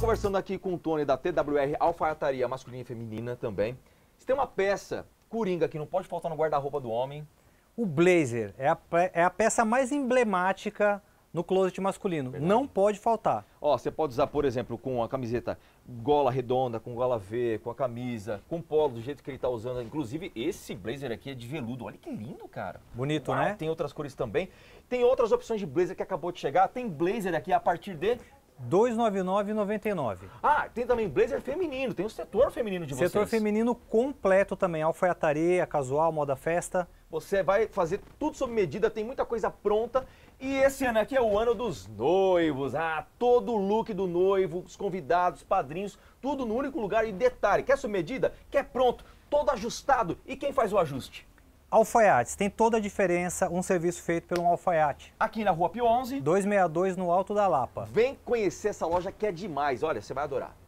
conversando aqui com o Tony da TWR Alfaiataria Masculina e Feminina também. Você tem uma peça coringa que não pode faltar no guarda-roupa do homem. O blazer é a, é a peça mais emblemática no closet masculino. Verdade. Não pode faltar. Ó, você pode usar, por exemplo, com a camiseta gola redonda, com gola V, com a camisa, com polo, do jeito que ele está usando. Inclusive, esse blazer aqui é de veludo. Olha que lindo, cara. Bonito, Uau, né? Tem outras cores também. Tem outras opções de blazer que acabou de chegar. Tem blazer aqui a partir de... 299,99. Ah, tem também blazer feminino, tem o setor feminino de vocês. Setor feminino completo também, alfaiataria, casual, moda festa. Você vai fazer tudo sob medida, tem muita coisa pronta. E esse ano aqui é o ano dos noivos. Ah, todo o look do noivo, os convidados, padrinhos, tudo no único lugar. E detalhe, quer sob medida? Quer pronto, todo ajustado. E quem faz o ajuste? Alfaiates, tem toda a diferença um serviço feito por um alfaiate. Aqui na Rua Pio 11. 262 no Alto da Lapa. Vem conhecer essa loja que é demais, olha, você vai adorar.